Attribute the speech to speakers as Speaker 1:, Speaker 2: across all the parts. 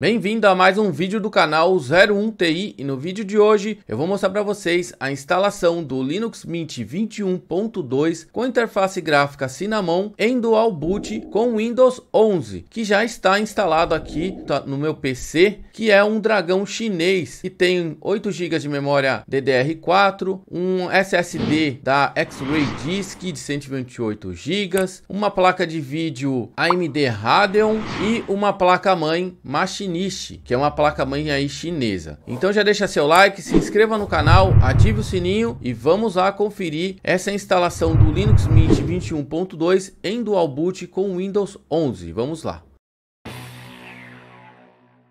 Speaker 1: Bem-vindo a mais um vídeo do canal 01TI e no vídeo de hoje eu vou mostrar para vocês a instalação do Linux Mint 21.2 com interface gráfica Cinnamon em Dual Boot com Windows 11 que já está instalado aqui tá no meu PC que é um dragão chinês que tem 8 GB de memória DDR4, um SSD da X-Ray Disk de 128 GB, uma placa de vídeo AMD Radeon e uma placa-mãe Machine que é uma placa-mãe aí chinesa. Então já deixa seu like, se inscreva no canal, ative o sininho e vamos lá conferir essa instalação do Linux Mint 21.2 em dual boot com Windows 11. Vamos lá.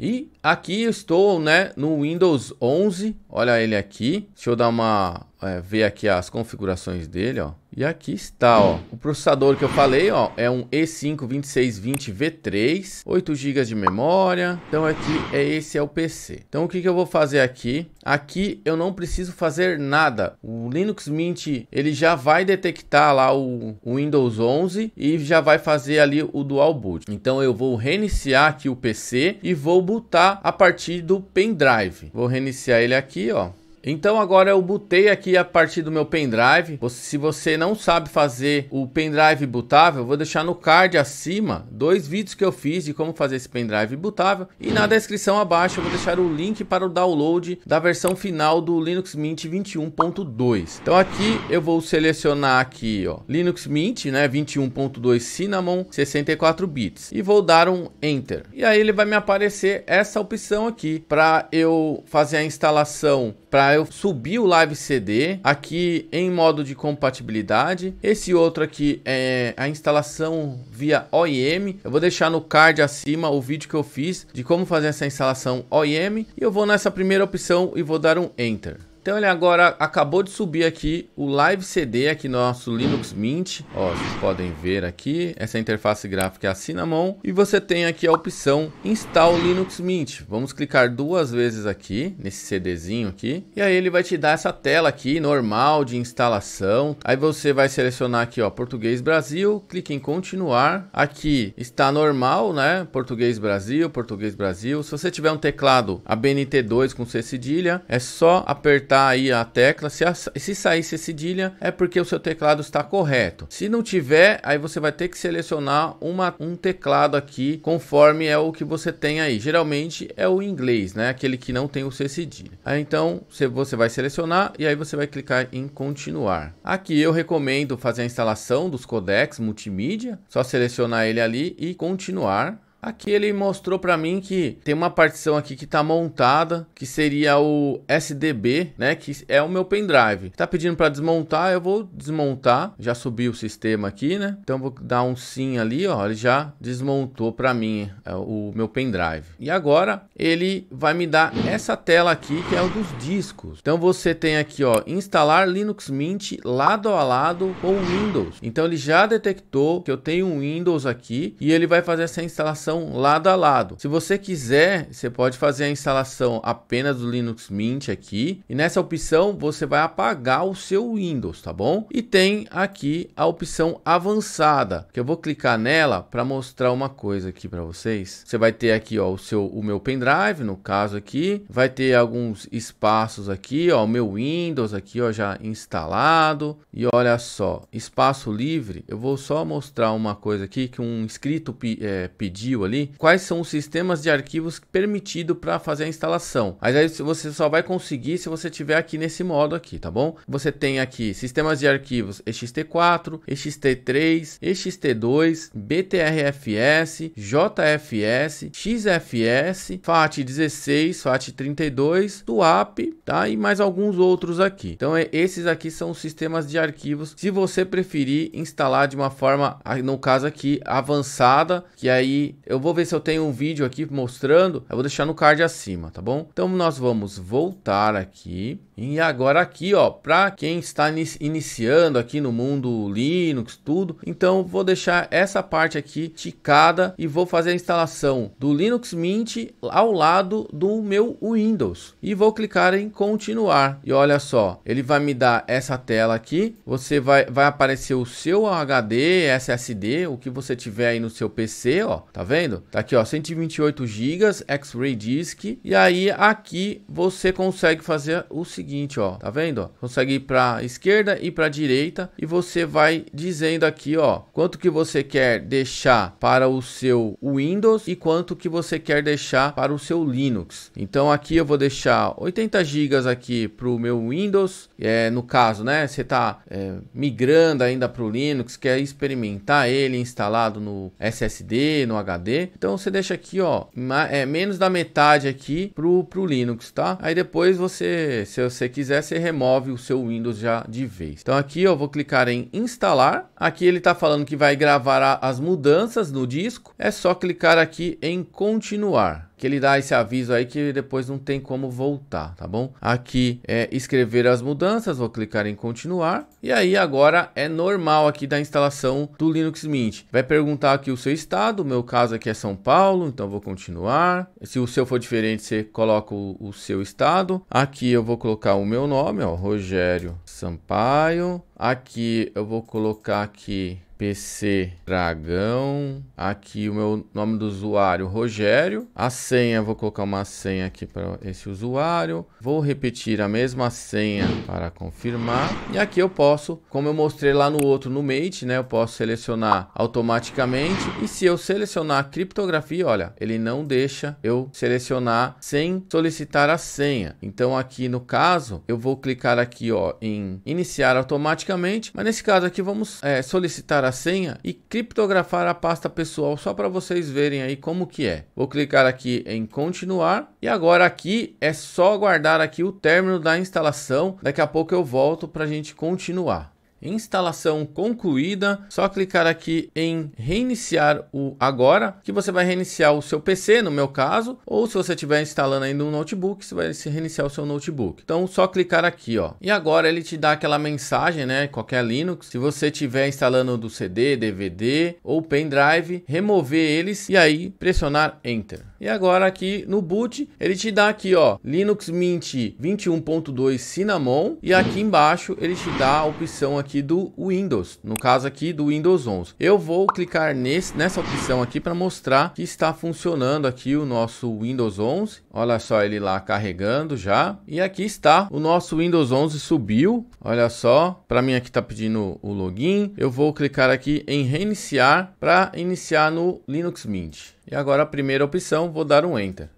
Speaker 1: E aqui eu estou, né, no Windows 11. Olha ele aqui. Deixa eu dar uma é, ver aqui as configurações dele, ó. E aqui está, ó. O processador que eu falei, ó, é um E5 2620V3, 8 GB de memória. Então aqui é esse é o PC. Então o que, que eu vou fazer aqui? Aqui eu não preciso fazer nada. O Linux Mint, ele já vai detectar lá o, o Windows 11 e já vai fazer ali o dual boot. Então eu vou reiniciar aqui o PC e vou botar a partir do pendrive. Vou reiniciar ele aqui, ó. Então agora eu botei aqui a partir do meu pendrive. Se você não sabe fazer o pendrive bootável, vou deixar no card acima dois vídeos que eu fiz de como fazer esse pendrive bootável. E na descrição abaixo eu vou deixar o link para o download da versão final do Linux Mint 21.2. Então aqui eu vou selecionar aqui, ó, Linux Mint, né, 21.2 Cinnamon 64 bits e vou dar um enter. E aí ele vai me aparecer essa opção aqui para eu fazer a instalação para eu subir o Live CD aqui em modo de compatibilidade. Esse outro aqui é a instalação via OIM. Eu vou deixar no card acima o vídeo que eu fiz de como fazer essa instalação OIM e eu vou nessa primeira opção e vou dar um enter. Então ele agora acabou de subir aqui o Live CD aqui no nosso Linux Mint. Ó, vocês podem ver aqui, essa interface gráfica é assim a Cinnamon. E você tem aqui a opção Install Linux Mint. Vamos clicar duas vezes aqui, nesse CDzinho aqui. E aí ele vai te dar essa tela aqui, normal, de instalação. Aí você vai selecionar aqui, ó, Português Brasil. Clique em Continuar. Aqui está normal, né? Português Brasil, Português Brasil. Se você tiver um teclado ABNT2 com C cedilha, é só apertar apertar aí a tecla. Se, a, se saísse a cedilha, é porque o seu teclado está correto. Se não tiver, aí você vai ter que selecionar uma, um teclado aqui, conforme é o que você tem aí. Geralmente é o inglês, né? Aquele que não tem o C cedilha. Aí, então, você vai selecionar e aí você vai clicar em continuar. Aqui eu recomendo fazer a instalação dos codecs multimídia. Só selecionar ele ali e continuar. Aqui ele mostrou para mim que tem uma partição aqui que está montada, que seria o SDB, né, que é o meu pendrive. Tá pedindo para desmontar, eu vou desmontar. Já subi o sistema aqui, né? Então vou dar um sim ali, ó, ele já desmontou para mim é, o meu pendrive. E agora ele vai me dar essa tela aqui, que é o dos discos. Então você tem aqui, ó, instalar Linux Mint lado a lado com Windows. Então ele já detectou que eu tenho um Windows aqui e ele vai fazer essa instalação instalação lado a lado. Se você quiser, você pode fazer a instalação apenas do Linux Mint aqui e nessa opção você vai apagar o seu Windows, tá bom? E tem aqui a opção avançada, que eu vou clicar nela para mostrar uma coisa aqui para vocês. Você vai ter aqui ó, o seu o meu pendrive, no caso aqui, vai ter alguns espaços aqui, ó, o meu Windows aqui, ó, já instalado. E olha só, espaço livre. Eu vou só mostrar uma coisa aqui que um inscrito pe é, pediu perfil ali, quais são os sistemas de arquivos permitido para fazer a instalação. Mas aí você só vai conseguir se você tiver aqui nesse modo aqui, tá bom? Você tem aqui sistemas de arquivos ext4, ext3, ext2, btrfs, jfs, xfs, fat16, fat32, swap, tá? E mais alguns outros aqui. Então é, esses aqui são os sistemas de arquivos. Se você preferir instalar de uma forma, no caso aqui, avançada, que aí eu vou ver se eu tenho um vídeo aqui mostrando. Eu vou deixar no card acima, tá bom? Então nós vamos voltar aqui e agora aqui, ó, para quem está iniciando aqui no mundo Linux, tudo, então vou deixar essa parte aqui ticada e vou fazer a instalação do Linux Mint ao lado do meu Windows. E vou clicar em continuar. E olha só, ele vai me dar essa tela aqui. Você vai, vai aparecer o seu HD, SSD, o que você tiver aí no seu PC, ó. Tá vendo? Tá aqui, ó, 128 GB, X-Ray Disk. E aí aqui você consegue fazer o seguinte seguinte, ó, tá vendo? Ó? Consegue ir para esquerda e para direita e você vai dizendo aqui, ó, quanto que você quer deixar para o seu Windows e quanto que você quer deixar para o seu Linux. Então aqui eu vou deixar 80 GB aqui para o meu Windows. É, no caso, né? Você tá é, migrando ainda para o Linux, quer experimentar ele instalado no SSD, no HD. Então você deixa aqui, ó, é menos da metade aqui pro pro Linux, tá? Aí depois você, se você você quiser, você remove o seu Windows já de vez. Então aqui eu vou clicar em instalar. Aqui ele está falando que vai gravar as mudanças no disco. É só clicar aqui em continuar que ele dá esse aviso aí que depois não tem como voltar, tá bom? Aqui é escrever as mudanças, vou clicar em continuar. E aí agora é normal aqui da instalação do Linux Mint. Vai perguntar aqui o seu estado, o meu caso aqui é São Paulo, então vou continuar. Se o seu for diferente, você coloca o, o seu estado. Aqui eu vou colocar o meu nome, ó, Rogério Sampaio. Aqui eu vou colocar aqui PC Dragão. Aqui o meu nome do usuário, Rogério. A senha, vou colocar uma senha aqui para esse usuário. Vou repetir a mesma senha para confirmar. E aqui eu posso, como eu mostrei lá no outro, no Mate, né? Eu posso selecionar automaticamente. E se eu selecionar a criptografia, olha, ele não deixa eu selecionar sem solicitar a senha. Então aqui no caso, eu vou clicar aqui ó, em iniciar automaticamente. Mas nesse caso aqui, vamos é, solicitar a a senha e criptografar a pasta pessoal só para vocês verem aí como que é. Vou clicar aqui em continuar e agora aqui é só aguardar aqui o término da instalação. Daqui a pouco eu volto para a gente continuar. Instalação concluída. Só clicar aqui em reiniciar o agora, que você vai reiniciar o seu PC, no meu caso, ou se você estiver instalando ainda um notebook, você vai reiniciar o seu notebook. Então, só clicar aqui, ó. E agora ele te dá aquela mensagem, né? Qualquer Linux. Se você estiver instalando do CD, DVD ou pendrive, remover eles e aí pressionar Enter. E agora aqui no boot, ele te dá aqui, ó, Linux Mint 21.2 Cinnamon e aqui embaixo ele te dá a opção aqui do Windows, no caso aqui do Windows 11. Eu vou clicar nesse, nessa opção aqui para mostrar que está funcionando aqui o nosso Windows 11. Olha só ele lá carregando já. E aqui está, o nosso Windows 11 subiu. Olha só, para mim aqui tá pedindo o login. Eu vou clicar aqui em reiniciar para iniciar no Linux Mint. E agora a primeira opção, vou dar um Enter.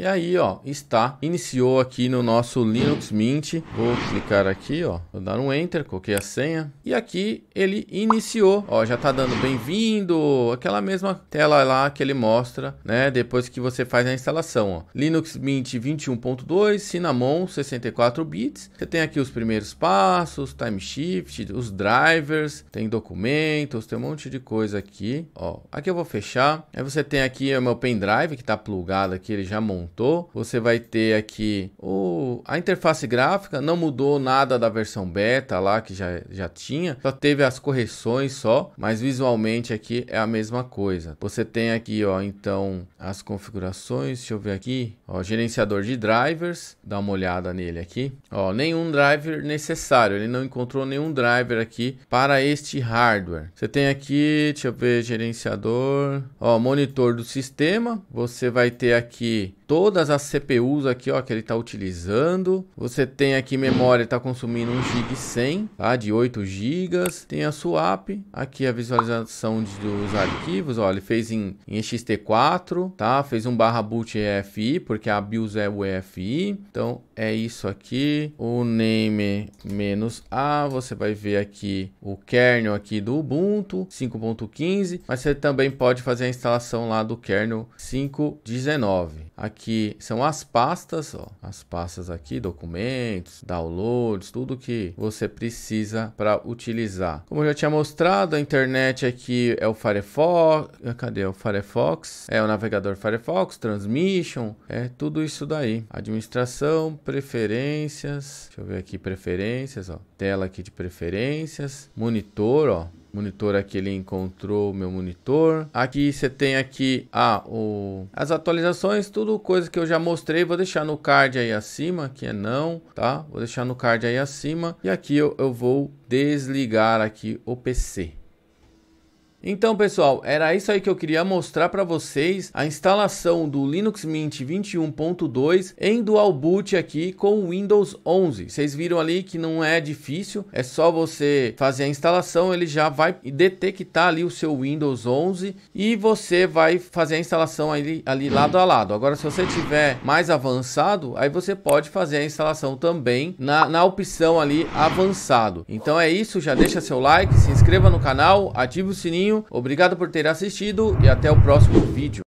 Speaker 1: E aí, ó, está. Iniciou aqui no nosso Linux Mint. Vou clicar aqui, ó. Vou dar um Enter, coloquei a senha. E aqui ele iniciou. Ó, já tá dando bem-vindo. Aquela mesma tela lá que ele mostra, né? Depois que você faz a instalação, ó. Linux Mint 21.2, Cinnamon 64 bits. Você tem aqui os primeiros passos, time shift, os drivers, tem documentos, tem um monte de coisa aqui, ó. Aqui eu vou fechar. Aí você tem aqui o meu pendrive que tá plugado aqui, ele já montou montou. Você vai ter aqui o a interface gráfica não mudou nada da versão beta lá que já, já tinha, só teve as correções só, mas visualmente aqui é a mesma coisa. Você tem aqui, ó, então as configurações, deixa eu ver aqui, ó, gerenciador de drivers, dá uma olhada nele aqui, ó, nenhum driver necessário, ele não encontrou nenhum driver aqui para este hardware. Você tem aqui, deixa eu ver, gerenciador, ó, monitor do sistema, você vai ter aqui todas as CPUs aqui, ó, que ele está utilizando rodando. Você tem aqui memória, está consumindo 1 GB 100, tá? De 8 GB. Tem a swap, aqui a visualização de, dos arquivos, olha ele fez em, em XT4, tá? Fez um barra boot EFI, porque a BIOS é o EFI, Então, é isso aqui. O name menos A, você vai ver aqui o kernel aqui do Ubuntu 5.15, mas você também pode fazer a instalação lá do kernel 5.19. Aqui são as pastas, ó, as pastas aqui, documentos, downloads, tudo que você precisa para utilizar. Como eu já tinha mostrado, a internet aqui é o Firefox, ah, cadê é o Firefox? É o navegador Firefox, Transmission, é tudo isso daí. Administração, preferências. Deixa eu ver aqui, preferências, ó. Tela aqui de preferências. Monitor, ó. Monitor aqui ele encontrou o meu monitor. Aqui você tem aqui ah, o, as atualizações, tudo coisa que eu já mostrei. Vou deixar no card aí acima, que é não, tá? Vou deixar no card aí acima. E aqui eu, eu vou desligar aqui o PC. Então, pessoal, era isso aí que eu queria mostrar para vocês, a instalação do Linux Mint 21.2 em dual boot aqui com o Windows 11. Vocês viram ali que não é difícil, é só você fazer a instalação, ele já vai detectar ali o seu Windows 11 e você vai fazer a instalação ali, ali lado a lado. Agora, se você tiver mais avançado, aí você pode fazer a instalação também na, na opção ali avançado. Então é isso, já deixa seu like, se inscreva no canal, ative o sininho Obrigado por ter assistido e até o próximo vídeo.